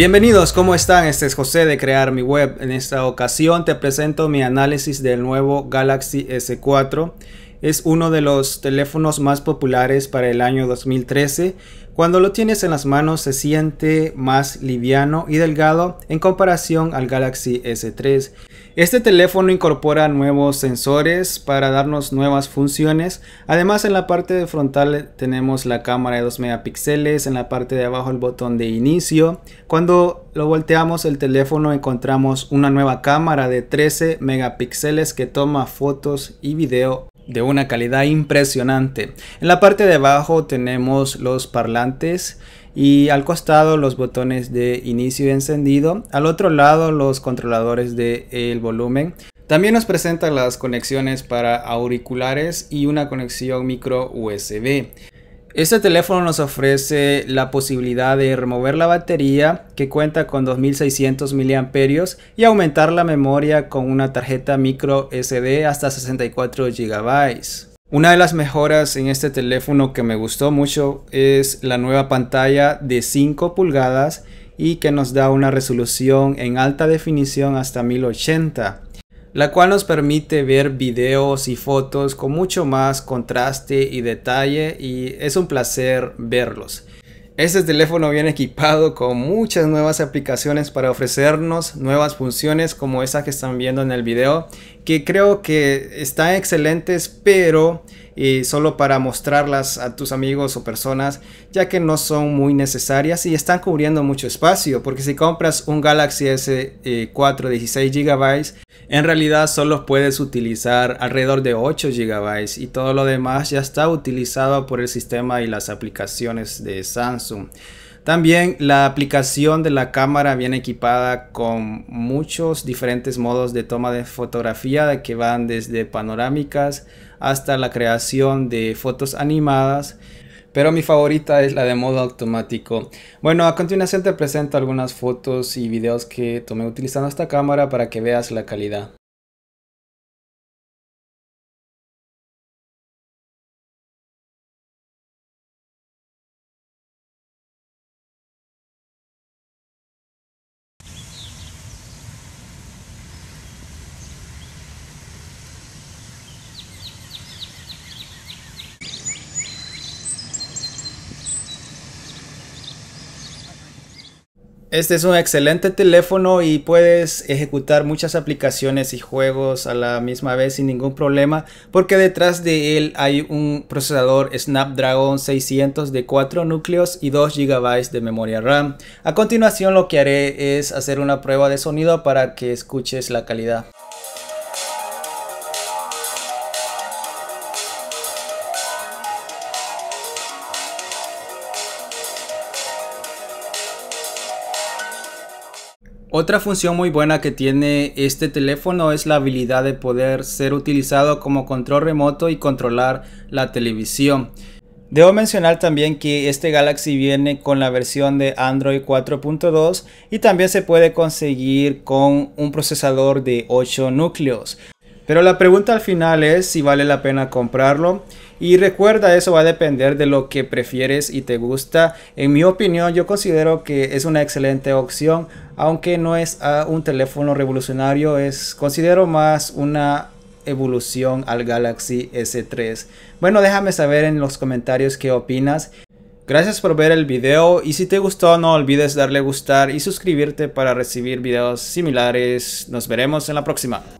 Bienvenidos, ¿cómo están? Este es José de Crear Mi Web. En esta ocasión te presento mi análisis del nuevo Galaxy S4 es uno de los teléfonos más populares para el año 2013. Cuando lo tienes en las manos se siente más liviano y delgado en comparación al Galaxy S3. Este teléfono incorpora nuevos sensores para darnos nuevas funciones. Además en la parte frontal tenemos la cámara de 2 megapíxeles, en la parte de abajo el botón de inicio. Cuando lo volteamos el teléfono encontramos una nueva cámara de 13 megapíxeles que toma fotos y video de una calidad impresionante. En la parte de abajo tenemos los parlantes y al costado los botones de inicio y encendido. Al otro lado los controladores del volumen. También nos presentan las conexiones para auriculares y una conexión micro USB. Este teléfono nos ofrece la posibilidad de remover la batería que cuenta con 2600 mAh y aumentar la memoria con una tarjeta micro SD hasta 64 GB. Una de las mejoras en este teléfono que me gustó mucho es la nueva pantalla de 5 pulgadas y que nos da una resolución en alta definición hasta 1080 la cual nos permite ver videos y fotos con mucho más contraste y detalle y es un placer verlos. Este teléfono viene equipado con muchas nuevas aplicaciones para ofrecernos nuevas funciones como esa que están viendo en el video, que creo que están excelentes, pero solo para mostrarlas a tus amigos o personas, ya que no son muy necesarias y están cubriendo mucho espacio, porque si compras un Galaxy S4 16 GB, en realidad solo puedes utilizar alrededor de 8 GB y todo lo demás ya está utilizado por el sistema y las aplicaciones de Samsung. También la aplicación de la cámara viene equipada con muchos diferentes modos de toma de fotografía que van desde panorámicas hasta la creación de fotos animadas pero mi favorita es la de modo automático. Bueno, a continuación te presento algunas fotos y videos que tomé utilizando esta cámara para que veas la calidad. Este es un excelente teléfono y puedes ejecutar muchas aplicaciones y juegos a la misma vez sin ningún problema porque detrás de él hay un procesador Snapdragon 600 de 4 núcleos y 2 GB de memoria RAM. A continuación lo que haré es hacer una prueba de sonido para que escuches la calidad. Otra función muy buena que tiene este teléfono es la habilidad de poder ser utilizado como control remoto y controlar la televisión. Debo mencionar también que este Galaxy viene con la versión de Android 4.2 y también se puede conseguir con un procesador de 8 núcleos. Pero la pregunta al final es si vale la pena comprarlo. Y recuerda, eso va a depender de lo que prefieres y te gusta. En mi opinión, yo considero que es una excelente opción, aunque no es ah, un teléfono revolucionario, es considero más una evolución al Galaxy S3. Bueno, déjame saber en los comentarios qué opinas. Gracias por ver el video y si te gustó no olvides darle gustar y suscribirte para recibir videos similares. Nos veremos en la próxima.